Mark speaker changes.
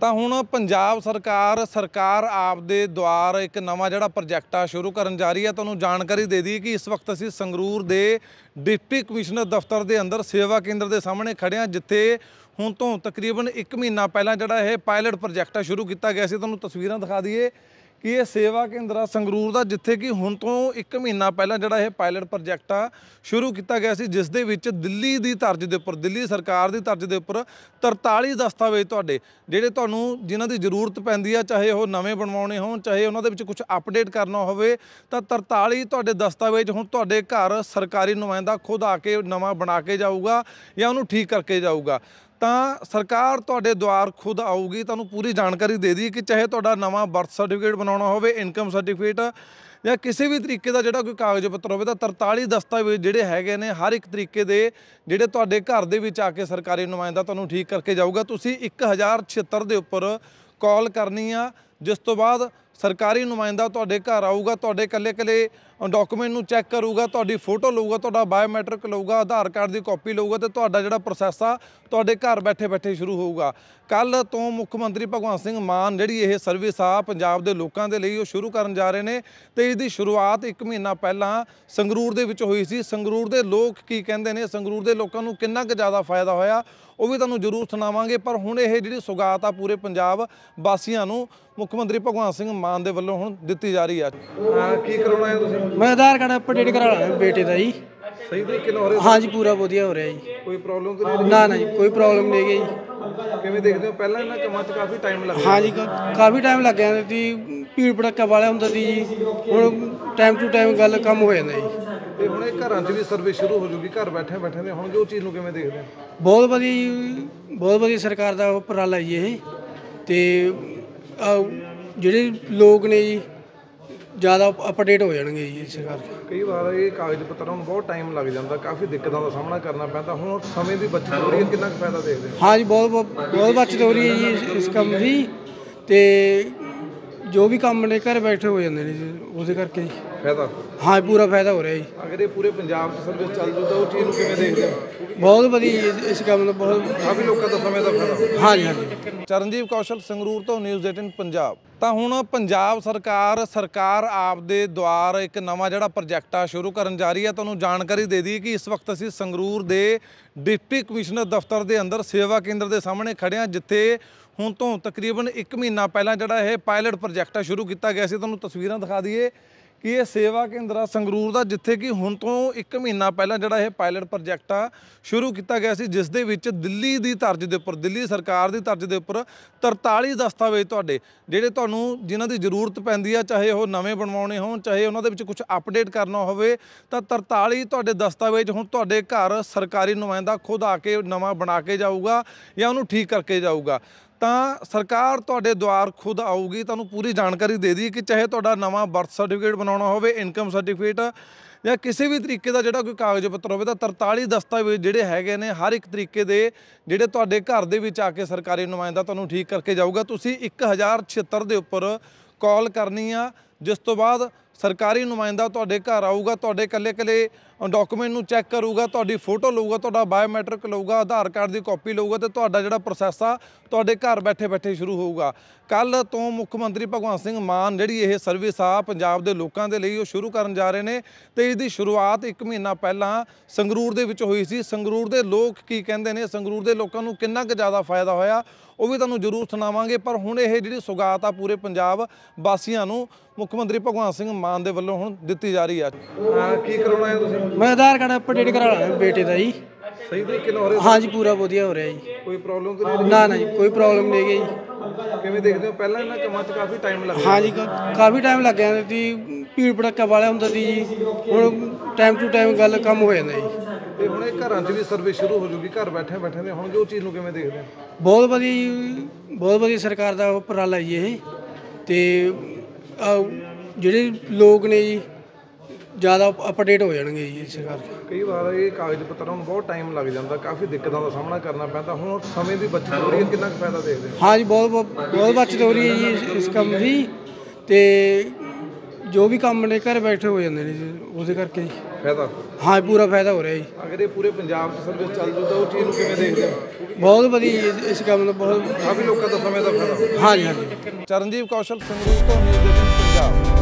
Speaker 1: ਤਾਂ ਹੁਣ ਪੰਜਾਬ ਸਰਕਾਰ ਸਰਕਾਰ ਆਪ ਦੇ ਦੁਆਰ ਇੱਕ ਨਵਾਂ ਜਿਹੜਾ ਪ੍ਰੋਜੈਕਟ ਆ ਸ਼ੁਰੂ ਕਰਨ ਜਾ ਰਹੀ ਹੈ ਤੁਹਾਨੂੰ ਜਾਣਕਾਰੀ ਦੇ ਦਈਏ ਕਿ ਇਸ ਵਕਤ ਅਸੀਂ ਸੰਗਰੂਰ ਦੇ ਡਿਪਟੀ ਕਮਿਸ਼ਨਰ ਦਫ਼ਤਰ ਦੇ ਅੰਦਰ ਸੇਵਾ ਕੇਂਦਰ ਦੇ ਸਾਹਮਣੇ ਖੜੇ ਹਾਂ ਜਿੱਥੇ ਹੁਣ ਤੋਂ ਤਕਰੀਬਨ 1 ਮਹੀਨਾ ਪਹਿਲਾਂ ਜਿਹੜਾ ਇਹ ਪਾਇਲਟ ਪ੍ਰੋਜੈਕਟ ਆ ਸ਼ੁਰੂ ਕੀਤਾ ਗਿਆ ਸੀ ਤੁਹਾਨੂੰ ਤਸਵੀਰਾਂ ਦਿਖਾ ਦਈਏ ਕਿ ਇਹ ਸੇਵਾ ਕੇਂਦਰਾ ਸੰਗਰੂਰ ਦਾ ਜਿੱਥੇ ਕਿ ਹੁਣ ਤੋਂ 1 ਮਹੀਨਾ ਪਹਿਲਾਂ ਜਿਹੜਾ ਇਹ ਪਾਇਲਟ ਪ੍ਰੋਜੈਕਟ ਆ ਸ਼ੁਰੂ ਕੀਤਾ ਗਿਆ ਸੀ ਜਿਸ ਦੇ ਵਿੱਚ ਦਿੱਲੀ ਦੀ ਤਰਜ਼ ਦੇ ਉੱਪਰ ਦਿੱਲੀ ਸਰਕਾਰ ਦੀ ਤਰਜ਼ ਦੇ ਉੱਪਰ 43 ਦਸਤਾਵੇਜ਼ ਤੁਹਾਡੇ ਜਿਹੜੇ ਤੁਹਾਨੂੰ ਜਿਨ੍ਹਾਂ ਦੀ ਜ਼ਰੂਰਤ ਪੈਂਦੀ ਆ ਚਾਹੇ ਉਹ ਨਵੇਂ ਬਣਵਾਉਣੇ ਹੋਣ ਚਾਹੇ ਉਹਨਾਂ ਦੇ ਵਿੱਚ ਕੁਝ ਅਪਡੇਟ ਕਰਨਾ ਹੋਵੇ ਤਾਂ 43 ਤੁਹਾਡੇ ਦਸਤਾਵੇਜ਼ ਹੁਣ ਤੁਹਾਡੇ ਘਰ ਸਰਕਾਰੀ ਨੁਮਾਇੰਦਾ ਖੁਦ ਆ ਕੇ ਨਵਾਂ ਬਣਾ ਕੇ ਜਾਊਗਾ ਜਾਂ ਉਹਨੂੰ ਠੀਕ ਕਰਕੇ ਜਾਊਗਾ ਤਾਂ ਸਰਕਾਰ ਤੁਹਾਡੇ ਦੁਆਰ ਖੁਦ ਆਊਗੀ ਤੁਹਾਨੂੰ ਪੂਰੀ ਜਾਣਕਾਰੀ ਦੇ ਦੀ ਕਿ ਚਾਹੇ ਤੁਹਾਡਾ ਨਵਾਂ ਬਰਥ ਸਰਟੀਫਿਕੇਟ ਬਣਾਉਣਾ ਹੋਵੇ ਇਨਕਮ ਸਰਟੀਫਿਕੇਟ ਜਾਂ ਕਿਸੇ ਵੀ ਤਰੀਕੇ ਦਾ ਜਿਹੜਾ ਕੋਈ ਕਾਗਜ਼ ਪੱਤਰ ਹੋਵੇ ਤਾਂ 43 ਦਸਤਾਵੇਜ਼ ਜਿਹੜੇ ਹੈਗੇ ਨੇ ਹਰ ਇੱਕ ਤਰੀਕੇ ਦੇ ਜਿਹੜੇ ਤੁਹਾਡੇ ਘਰ ਦੇ ਵਿੱਚ ਆ ਕੇ ਸਰਕਾਰੀ ਨੁਮਾਇੰਦਾ ਤੁਹਾਨੂੰ ਠੀਕ ਕਰਕੇ ਜਾਊਗਾ ਤੁਸੀਂ 1076 ਦੇ ਉੱਪਰ ਕਾਲ ਕਰਨੀ ਆ ਜਿਸ ਤੋਂ ਬਾਅਦ ਸਰਕਾਰੀ ਨੁਮਾਇੰਦਾ ਤੁਹਾਡੇ ਘਰ ਆਊਗਾ ਤੁਹਾਡੇ ਕੱਲੇ-ਕੱਲੇ ਡਾਕੂਮੈਂਟ ਨੂੰ ਚੈੱਕ ਕਰੂਗਾ ਤੁਹਾਡੀ ਫੋਟੋ ਲਊਗਾ ਤੁਹਾਡਾ ਬਾਇਓਮੈਟ੍ਰਿਕ ਲਊਗਾ ਆਧਾਰ ਕਾਰਡ ਦੀ ਕਾਪੀ ਲਊਗਾ ਤੇ ਤੁਹਾਡਾ ਜਿਹੜਾ ਪ੍ਰੋਸੈਸ ਆ ਤੁਹਾਡੇ ਘਰ ਬੈਠੇ-ਬੈਠੇ ਸ਼ੁਰੂ ਹੋਊਗਾ ਕੱਲ ਤੋਂ ਮੁੱਖ ਮੰਤਰੀ ਭਗਵੰਤ ਸਿੰਘ ਮਾਨ ਜਿਹੜੀ ਇਹ ਸਰਵਿਸ ਆ ਪੰਜਾਬ ਦੇ ਲੋਕਾਂ ਦੇ ਲਈ ਉਹ ਸ਼ੁਰੂ ਕਰਨ ਜਾ ਰਹੇ ਨੇ ਤੇ ਇਸ ਦੀ ਸ਼ੁਰੂਆਤ 1 ਮਹੀਨਾ ਪਹਿਲਾਂ ਸੰਗਰੂਰ ਦੇ ਵਿੱਚ ਹੋਈ ਸੀ ਸੰਗਰੂਰ ਦੇ ਲੋਕ ਕੀ ਕਹਿੰਦੇ ਨੇ ਸੰਗਰੂਰ ਦੇ ਲੋਕਾਂ ਨੂੰ ਕਿੰਨਾ ਕੁ ਜ਼ਿਆਦਾ ਫਾਇਦਾ ਹੋਇਆ ਉਹ ਵੀ ਤੁਹਾਨੂੰ ਜ਼ਰੂਰ ਸੁਣਾਵਾਂਗੇ ਪਰ ਹੁਣ ਇਹ ਜਿਹੜੀ ਸੁਗਾਤ ਆ ਪੂਰੇ ਪੰਜਾਬ ਵਾਸੀਆਂ ਨੂੰ ਮੁੱਖ ਮੰਤਰੀ ਭਗਵੰਤ ਸਿੰਘ ਸੰਸਥਾਨ ਦੇ ਵੱਲੋਂ ਹੁਣ ਦਿੱਤੀ ਜਾ ਰਹੀ ਆ ਕੀ ਕਰਾਉਣਾ ਹੈ ਤੁਸੀਂ ਮੈਂ ਆਧਾਰ ਕਾਰਡ ਅਪਡੇਟ ਕਰਾਉਣਾ ਬੇਟੇ ਦਾ ਜੀ ਸਹੀ ਤਰੀਕੇ ਨਾਲ ਹੋ ਰਿਹਾ ਹਾਂਜੀ ਪੂਰਾ ਵਧੀਆ
Speaker 2: ਹੋ ਰਿਹਾ ਜੀ ਕੋਈ ਪ੍ਰੋਬਲਮ ਤੇ ਨਹੀਂ ਨਾ ਨਾ ਜੀ ਕੋਈ ਪ੍ਰੋਬਲਮ ਨਹੀਂ ਹੈਗੀ
Speaker 1: ਜੀ ਕਿਵੇਂ ਦੇਖਦੇ ਹੋ ਪਹਿਲਾਂ ਇਹਨਾਂ ਕੰਮਾਂ 'ਚ ਕਾਫੀ ਟਾਈਮ ਲੱਗਦਾ ਹਾਂਜੀ
Speaker 2: ਕਾਫੀ ਟਾਈਮ ਲੱਗ ਤੇ ਸੀ ਭੀੜ ਭੜੱਕਾ ਵਾਲਾ ਹੁੰਦਾ ਸੀ ਜੀ ਹੁਣ ਟਾਈਮ ਟੂ ਟਾਈਮ ਗੱਲ ਕੰਮ ਹੋ ਜਾਂਦਾ
Speaker 1: ਜੀ ਤੇ ਹੁਣ ਇਹ ਘਰਾਂ 'ਚ ਵੀ ਸਰਵਿਸ ਸ਼ੁਰੂ ਹੋ ਜੂਗੀ ਘਰ ਬੈਠੇ ਬੈਠੇ ਨੇ ਹੁਣ ਜੋ ਚੀਜ਼ ਨੂੰ ਕਿਵੇਂ ਦੇਖਦੇ
Speaker 2: ਬਹੁਤ ਵਧੀਆ ਜੀ, ਬਹੁਤ ਵਧੀਆ ਸਰਕਾਰ ਦਾ ਉਪਰਾਲਾ ਜੀ ਇਹ ਤੇ ਜਿਹੜੇ ਲੋਕ ਨੇ ਜੀ ਜ਼ਿਆਦਾ ਅਪਡੇਟ ਹੋ ਜਾਣਗੇ ਜੀ ਇਸ ਕਰਕੇ
Speaker 1: ਕਈ ਵਾਰ ਇਹ ਕਾਗਜ਼ ਪੱਤਰਾਂ ਨੂੰ ਬਹੁਤ ਟਾਈਮ ਲੱਗ ਜਾਂਦਾ ਕਾਫੀ ਦਿੱਕਤਾਂ ਦਾ ਸਾਹਮਣਾ ਕਰਨਾ ਪੈਂਦਾ ਹੁਣ ਸਮੇਂ ਦੀ ਬਚਤ ਹੋ ਰਹੀ ਹੈ ਕਿੰਨਾ ਕੁ ਫਾਇਦਾ ਦੇਖਦੇ
Speaker 2: ਹਾਂ ਹਾਂ ਜੀ ਬਹੁਤ ਬਹੁਤ ਬਚਤ ਹੋ ਰਹੀ ਹੈ ਜੀ ਇਸ- ਇਸ ਕੰਮ ਦੀ ਤੇ ਜੋ ਵੀ ਕੰਮ ਨੇ ਘਰ ਬੈਠੇ ਹੋ ਜਾਂਦੇ ਨੇ ਜੀ ਉਹਦੇ ਕਰਕੇ ਜੀ ਫਾਇਦਾ ਹਾਂ ਪੂਰਾ ਫਾਇਦਾ ਹੋ ਰਿਹਾ ਜੀ
Speaker 1: ਅਗਰ ਇਹ ਪੂਰੇ ਪੰਜਾਬ 'ਚ ਸਰਵਿਸ ਚੱਲ ਜੂ ਤਾਂ ਉਹ ਚੀਜ਼ ਨੂੰ ਕਿਵੇਂ ਦੇਖਦੇ ਹੋ
Speaker 2: ਬਹੁਤ ਵਧੀਆ
Speaker 1: ਇਸ ਕੰਮ ਨੂੰ ਬਹੁਤ ਕਾਫੀ ਲੋਕਾਂ ਦਾ ਸਮੇਂ ਦਾ ਫਾਇਦਾ ਜੀ ਹਾਂਜੀ ਹਾਂਜੀ ਚਰਨਜੀਤ ਕੌਸ਼ਲ ਸੰਗਰੂਰ ਤੋਂ ਨਿਊਜ਼ 18 ਪੰਜਾਬ ਤਾਂ ਹੁਣ ਪੰਜਾਬ ਸਰਕਾਰ ਸਰਕਾਰ ਆਪ ਦੇ ਦੁਆਰ ਇੱਕ ਨਵਾਂ ਜਿਹੜਾ ਪ੍ਰੋਜੈਕਟ ਆ ਸ਼ੁਰੂ ਕਰਨ ਜਾ ਰਹੀ ਹੈ ਤੁਹਾਨੂੰ ਜਾਣਕਾਰੀ ਦੇ ਦਈਏ ਕਿ ਇਸ ਵਕਤ ਅਸੀਂ ਸੰਗਰੂਰ ਦੇ ਡਿਪਟੀ ਕਮਿਸ਼ਨਰ ਦਫ਼ਤਰ ਦੇ ਅੰਦਰ ਸੇਵਾ ਕੇਂਦਰ ਦੇ ਸਾਹਮਣੇ ਖੜੇ ਹਾਂ ਜਿੱਥੇ ਹੁਣ ਤੋਂ ਤਕਰੀਬਨ 1 ਮਹੀਨਾ ਪਹਿਲਾਂ ਜਿਹੜਾ ਇਹ ਪਾਇਲਟ ਪ੍ਰੋਜੈਕਟ ਆ ਸ਼ੁਰੂ ਕੀਤਾ ਗਿਆ ਸੀ ਤੁਹਾਨੂੰ ਤਸਵੀਰਾਂ ਦਿਖਾ ਦਈਏ ਕਿ ਇਹ ਸੇਵਾ ਕੇਂਦਰਾ ਸੰਗਰੂਰ ਦਾ ਜਿੱਥੇ ਕਿ ਹੁਣ ਤੋਂ 1 ਮਹੀਨਾ ਪਹਿਲਾਂ ਜਿਹੜਾ ਇਹ ਪਾਇਲਟ ਪ੍ਰੋਜੈਕਟ ਆ ਸ਼ੁਰੂ ਕੀਤਾ ਗਿਆ ਸੀ ਜਿਸ ਦੇ ਵਿੱਚ ਦਿੱਲੀ ਦੀ ਤਰਜ਼ ਦੇ ਉੱਪਰ ਦਿੱਲੀ ਸਰਕਾਰ ਦੀ ਤਰਜ਼ ਦੇ ਉੱਪਰ 43 ਦਸਤਾਵੇਜ਼ ਤੁਹਾਡੇ ਜਿਹੜੇ ਤੁਹਾਨੂੰ ਜਿਨ੍ਹਾਂ ਦੀ ਜ਼ਰੂਰਤ ਪੈਂਦੀ ਆ ਚਾਹੇ ਉਹ ਨਵੇਂ ਬਣਵਾਉਣੇ ਹੋਣ ਚਾਹੇ ਉਹਨਾਂ ਦੇ ਵਿੱਚ ਕੁਝ ਅਪਡੇਟ ਕਰਨਾ ਹੋਵੇ ਤਾਂ 43 ਤੁਹਾਡੇ ਦਸਤਾਵੇਜ਼ ਹੁਣ ਤੁਹਾਡੇ ਘਰ ਸਰਕਾਰੀ ਨੁਮਾਇੰਦਾ ਖੁਦ ਆ ਕੇ ਨਵਾਂ ਬਣਾ ਕੇ ਜਾਊਗਾ ਜਾਂ ਉਹਨੂੰ ਠੀਕ ਕਰਕੇ ਜਾਊਗਾ ਤਾਂ ਸਰਕਾਰ ਤੁਹਾਡੇ ਦੁਆਰ ਖੁਦ ਆਊਗੀ ਤੁਹਾਨੂੰ ਪੂਰੀ ਜਾਣਕਾਰੀ ਦੇ ਦੀ ਕਿ ਚਾਹੇ ਤੁਹਾਡਾ ਨਵਾਂ ਬਰਥ ਸਰਟੀਫਿਕੇਟ ਬਣਾਉਣਾ ਹੋਵੇ ਇਨਕਮ ਸਰਟੀਫਿਕੇਟ ਜਾਂ ਕਿਸੇ ਵੀ ਤਰੀਕੇ ਦਾ ਜਿਹੜਾ ਕੋਈ ਕਾਗਜ਼ ਪੱਤਰ ਹੋਵੇ ਤਾਂ 43 ਦਸਤਾਵੇਜ਼ ਜਿਹੜੇ ਹੈਗੇ ਨੇ ਹਰ ਇੱਕ ਤਰੀਕੇ ਦੇ ਜਿਹੜੇ ਤੁਹਾਡੇ ਘਰ ਦੇ ਵਿੱਚ ਆ ਕੇ ਸਰਕਾਰੀ ਨੁਮਾਇੰਦਾ ਤੁਹਾਨੂੰ ਠੀਕ ਕਰਕੇ ਜਾਊਗਾ ਤੁਸੀਂ 1076 ਦੇ ਉੱਪਰ ਕਾਲ ਕਰਨੀ ਆ ਜਿਸ ਤੋਂ ਬਾਅਦ ਸਰਕਾਰੀ ਨੁਮਾਇੰਦਾ ਤੁਹਾਡੇ ਘਰ ਆਊਗਾ ਤੁਹਾਡੇ ਕੱਲੇ ਕੱਲੇ ਡਾਕੂਮੈਂਟ ਨੂੰ ਚੈੱਕ ਕਰੂਗਾ ਤੁਹਾਡੀ ਫੋਟੋ ਲਊਗਾ ਤੁਹਾਡਾ ਬਾਇਓਮੈਟ੍ਰਿਕ ਲਊਗਾ ਆਧਾਰ ਕਾਰਡ ਦੀ ਕਾਪੀ ਲਊਗਾ ਤੇ ਤੁਹਾਡਾ ਜਿਹੜਾ ਪ੍ਰੋਸੈਸ ਆ ਤੁਹਾਡੇ ਘਰ ਬੈਠੇ ਬੈਠੇ ਸ਼ੁਰੂ ਹੋਊਗਾ ਕੱਲ ਤੋਂ ਮੁੱਖ ਮੰਤਰੀ ਭਗਵੰਤ ਸਿੰਘ ਮਾਨ ਜਿਹੜੀ ਇਹ ਸਰਵਿਸ ਆ ਪੰਜਾਬ ਦੇ ਲੋਕਾਂ ਦੇ ਲਈ ਉਹ ਸ਼ੁਰੂ ਕਰਨ ਜਾ ਰਹੇ ਨੇ ਤੇ ਇਸ ਦੀ ਸ਼ੁਰੂਆਤ 1 ਮਹੀਨਾ ਪਹਿਲਾਂ ਸੰਗਰੂਰ ਦੇ ਵਿੱਚ ਹੋਈ ਸੀ ਸੰਗਰੂਰ ਦੇ ਲੋਕ ਕੀ ਕਹਿੰਦੇ ਨੇ ਸੰਗਰੂਰ ਦੇ ਲੋਕਾਂ ਨੂੰ ਕਿੰਨਾ ਕੁ ਜ਼ਿਆਦਾ ਫਾਇਦਾ ਹੋਇਆ ਉਹ ਵੀ ਤੁਹਾਨੂੰ ਜ਼ਰੂਰ ਸੁਣਾਵਾਂਗੇ ਪਰ ਹੁਣ ਇਹ ਜਿਹੜੀ ਸੁਗਾਤ ਆ ਪੂਰੇ ਪੰਜਾਬ ਵਾਸੀਆਂ ਨੂੰ ਮੁੱਖ ਮੰਤਰੀ ਭਗਵੰਤ ਸਿੰਘ ਮਾਨ ਦੇ ਵੱਲੋਂ ਹੁਣ ਦਿੱਤੀ ਜਾ ਰਹੀ ਆ ਕੀ ਕਰਾਉਣਾ ਹੈ ਤੁਸੀਂ ਮੈਂ ਆਧਾਰ ਕਾਰਡ ਅਪਡੇਟ ਕਰਾ ਲਿਆ ਬੇਟੇ ਦਾ ਜੀ ਸਹੀ ਤਰੀਕੇ ਨਾਲ ਹੋ ਰਿਹਾ ਹਾਂਜੀ
Speaker 2: ਪੂਰਾ ਵਧੀਆ ਹੋ ਰਿਹਾ ਜੀ ਕੋਈ
Speaker 1: ਪ੍ਰੋਬਲਮ ਤੇ ਨਹੀਂ ਨਾ ਨਾ ਜੀ ਕੋਈ ਪ੍ਰੋਬਲਮ ਨਹੀਂ ਹੈਗੀ ਜੀ ਕਿਵੇਂ ਦੇਖਦੇ ਹੋ ਪਹਿਲਾਂ ਇਹਨਾਂ ਕੰਮਾਂ 'ਚ ਕਾਫੀ ਟਾਈਮ ਲੱਗਦਾ ਹਾਂਜੀ ਜੀ
Speaker 2: ਕਾਫੀ ਟਾਈਮ ਲੱਗ ਜਾਂਦਾ ਸੀ ਭੀੜ ਭੜੱਕਾ ਵਾਲਾ ਹੁੰਦਾ ਸੀ ਜੀ ਹੁਣ ਟਾਈਮ ਟੂ ਟਾਈਮ ਗੱਲ ਕੰਮ ਹੋ ਜਾਂਦਾ ਜੀ
Speaker 1: ਤੇ ਹੁਣ ਇਹ ਘਰਾਂ 'ਚ ਵੀ ਸਰਵਿਸ ਸ਼ੁਰੂ ਹੋ ਜੂਗੀ ਘਰ ਬੈਠੇ ਬੈਠੇ ਨੇ ਹੁਣ ਉਹ ਚੀਜ਼ ਨੂੰ ਕਿਵੇਂ ਦੇਖਦੇ ਹੋ
Speaker 2: ਬਹੁਤ ਵਧੀਆ ਜੀ, ਬਹੁਤ ਵਧੀਆ ਸਰਕਾਰ ਦਾ ਉਪਰਾਲਾ ਜੀ ਇਹ ਤੇ ਜਿਹੜੇ ਲੋਕ ਨੇ
Speaker 1: ਜੀ ਜ਼ਿਆਦਾ ਅਪਡੇਟ ਹੋ ਜਾਣਗੇ ਜੀ ਇਸ ਕਰਕੇ ਕਈ ਵਾਰ ਇਹ ਕਾਗਜ਼ ਪੱਤਰਾਂ ਨੂੰ ਬਹੁਤ ਟਾਈਮ ਲੱਗ ਜਾਂਦਾ ਕਾਫੀ ਦਿੱਕਤਾਂ ਦਾ ਸਾਹਮਣਾ ਕਰਨਾ ਪੈਂਦਾ ਹੁਣ ਸਮੇਂ ਦੀ ਬਚਤ ਹੋ ਰਹੀ ਹੈ ਕਿੰਨਾ ਕੁ ਫਾਇਦਾ ਦੇਖਦੇ ਹਾਂ ਹਾਂ ਜੀ ਬਹੁਤ ਬਹੁਤ ਬਚਤ ਹੋ ਰਹੀ ਹੈ ਜੀ ਇਸ ਕੰਮ
Speaker 2: ਦੀ ਤੇ
Speaker 1: ਜੋ ਵੀ ਕੰਮ ਨੇ
Speaker 2: ਘਰ ਬੈਠੇ ਹੋ ਜਾਂਦੇ ਨੇ ਜੀ ਉਹਦੇ ਕਰਕੇ ਜੀ ਫਾਇਦਾ ਹਾਂ ਪੂਰਾ ਫਾਇਦਾ ਹੋ ਰਿਹਾ ਜੀ
Speaker 1: ਅਗਰ ਇਹ ਪੂਰੇ ਪੰਜਾਬ 'ਚ ਸਰਵਿਸ ਚੱਲ ਜੂ ਤਾਂ ਉਹ ਚੀਜ਼ ਨੂੰ ਕਿਵੇਂ ਦੇਖਦੇ ਹੋ ਬਹੁਤ ਵਧੀਆ ਇਸ- ਕੰਮ ਦਾ ਬਹੁਤ ਕਾਫੀ ਲੋਕਾਂ ਦਾ ਸਮੇਂ ਦਾ ਫਾਇਦਾ ਹਾਂ ਜੀ ਹਾਂ ਜੀ ਚਰਨਜੀਤ ਕੌਸ਼ਲ ਸੰਗਰੂਰ ਤੋਂ ਨਿਊਜ਼ 18 ਪੰਜਾਬ